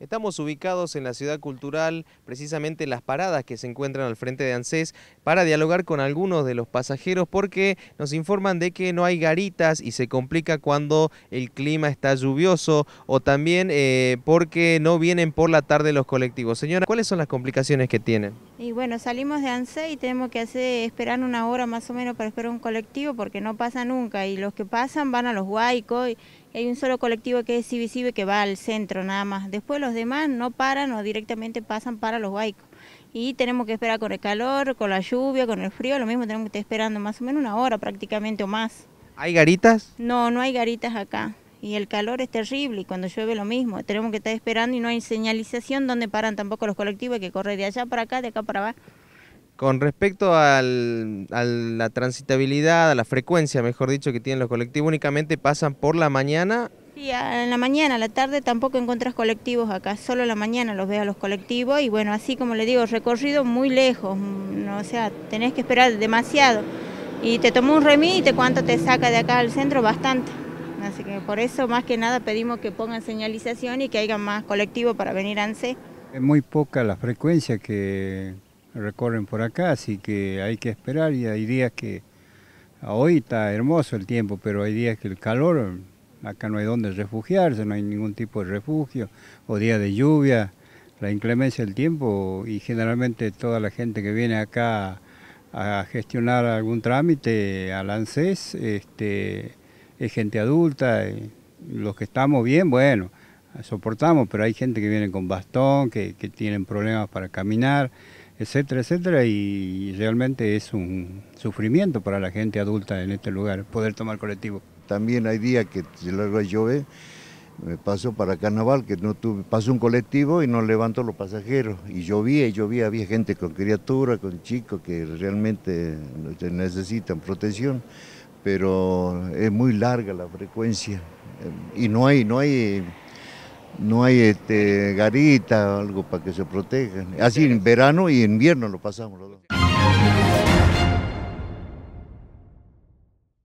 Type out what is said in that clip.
Estamos ubicados en la ciudad cultural, precisamente en las paradas que se encuentran al frente de ANSES, para dialogar con algunos de los pasajeros porque nos informan de que no hay garitas y se complica cuando el clima está lluvioso o también eh, porque no vienen por la tarde los colectivos. Señora, ¿cuáles son las complicaciones que tienen? Y bueno, salimos de ANSE y tenemos que hacer, esperar una hora más o menos para esperar un colectivo porque no pasa nunca y los que pasan van a los huaicos y hay un solo colectivo que es CBCB que va al centro nada más. Después los demás no paran o directamente pasan para los huaicos. Y tenemos que esperar con el calor, con la lluvia, con el frío, lo mismo tenemos que estar esperando más o menos una hora prácticamente o más. ¿Hay garitas? No, no hay garitas acá y el calor es terrible y cuando llueve lo mismo. Tenemos que estar esperando y no hay señalización donde paran tampoco los colectivos, hay que correr de allá para acá, de acá para abajo. Con respecto a la transitabilidad, a la frecuencia, mejor dicho, que tienen los colectivos, únicamente pasan por la mañana. Sí, en la mañana, a la tarde tampoco encuentras colectivos acá, solo en la mañana los ves a los colectivos y bueno, así como le digo, recorrido muy lejos, mm, o sea, tenés que esperar demasiado. Y te tomó un remite, cuánto te saca de acá al centro, bastante. Así que por eso más que nada pedimos que pongan señalización y que haya más colectivo para venir a ANSE. Es muy poca la frecuencia que recorren por acá, así que hay que esperar y hay días que hoy está hermoso el tiempo, pero hay días que el calor, acá no hay donde refugiarse, no hay ningún tipo de refugio, o día de lluvia, la inclemencia del tiempo y generalmente toda la gente que viene acá a gestionar algún trámite al ANSES, este, es gente adulta, eh, los que estamos bien, bueno, soportamos, pero hay gente que viene con bastón, que, que tienen problemas para caminar, etcétera, etcétera, y realmente es un sufrimiento para la gente adulta en este lugar poder tomar colectivo. También hay días que si larga llover, me paso para carnaval, que no tuve, paso un colectivo y no levanto los pasajeros. Y llovía, y llovía, había gente con criatura, con chicos que realmente este, necesitan protección pero es muy larga la frecuencia y no hay, no hay, no hay este, garita o algo para que se protejan. Así en verano y invierno lo pasamos